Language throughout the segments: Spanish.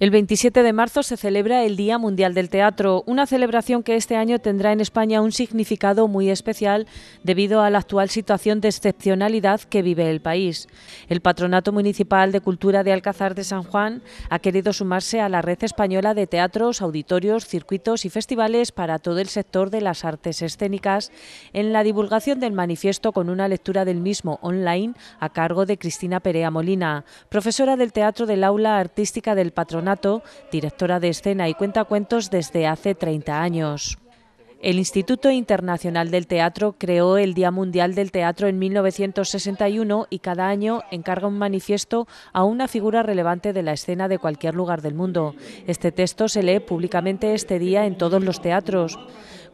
El 27 de marzo se celebra el Día Mundial del Teatro, una celebración que este año tendrá en España un significado muy especial debido a la actual situación de excepcionalidad que vive el país. El Patronato Municipal de Cultura de Alcázar de San Juan ha querido sumarse a la red española de teatros, auditorios, circuitos y festivales para todo el sector de las artes escénicas en la divulgación del manifiesto con una lectura del mismo online a cargo de Cristina Perea Molina, profesora del Teatro del Aula Artística del Patronato directora de escena y cuenta cuentos desde hace 30 años. El Instituto Internacional del Teatro creó el Día Mundial del Teatro en 1961 y cada año encarga un manifiesto a una figura relevante de la escena de cualquier lugar del mundo. Este texto se lee públicamente este día en todos los teatros.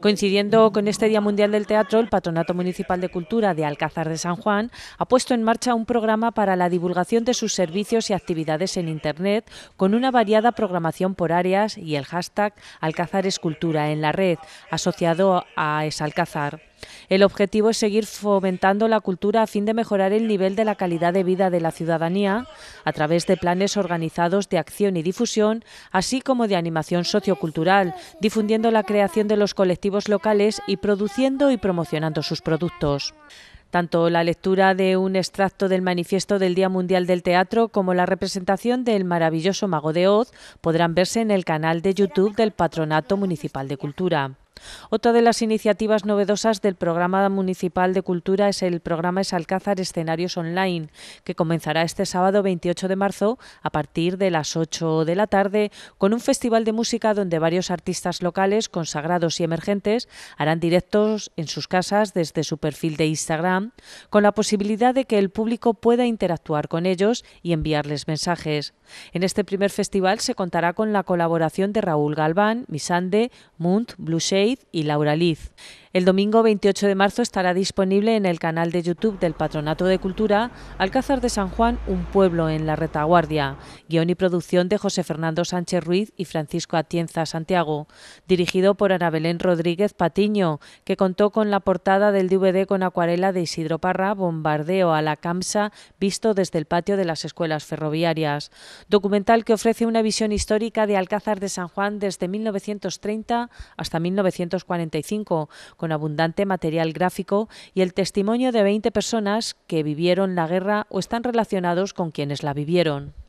Coincidiendo con este Día Mundial del Teatro, el Patronato Municipal de Cultura de Alcázar de San Juan ha puesto en marcha un programa para la divulgación de sus servicios y actividades en Internet con una variada programación por áreas y el hashtag Alcázar Escultura en la red, asociado a Esalcázar. El objetivo es seguir fomentando la cultura a fin de mejorar el nivel de la calidad de vida de la ciudadanía a través de planes organizados de acción y difusión, así como de animación sociocultural, difundiendo la creación de los colectivos locales y produciendo y promocionando sus productos. Tanto la lectura de un extracto del manifiesto del Día Mundial del Teatro como la representación del maravilloso Mago de Oz podrán verse en el canal de YouTube del Patronato Municipal de Cultura. Otra de las iniciativas novedosas del Programa Municipal de Cultura es el programa Es Alcázar Escenarios Online, que comenzará este sábado 28 de marzo a partir de las 8 de la tarde con un festival de música donde varios artistas locales, consagrados y emergentes harán directos en sus casas desde su perfil de Instagram, con la posibilidad de que el público pueda interactuar con ellos y enviarles mensajes. En este primer festival se contará con la colaboración de Raúl Galván, Misande, Munt, Shade, Liz y Laura Liz. El domingo 28 de marzo estará disponible en el canal de YouTube del Patronato de Cultura Alcázar de San Juan, un pueblo en la retaguardia. Guión y producción de José Fernando Sánchez Ruiz y Francisco Atienza Santiago. Dirigido por Ana Belén Rodríguez Patiño, que contó con la portada del DVD con acuarela de Isidro Parra, Bombardeo a la Camsa, visto desde el patio de las escuelas ferroviarias. Documental que ofrece una visión histórica de Alcázar de San Juan desde 1930 hasta 1945, con abundante material gráfico y el testimonio de 20 personas que vivieron la guerra o están relacionados con quienes la vivieron.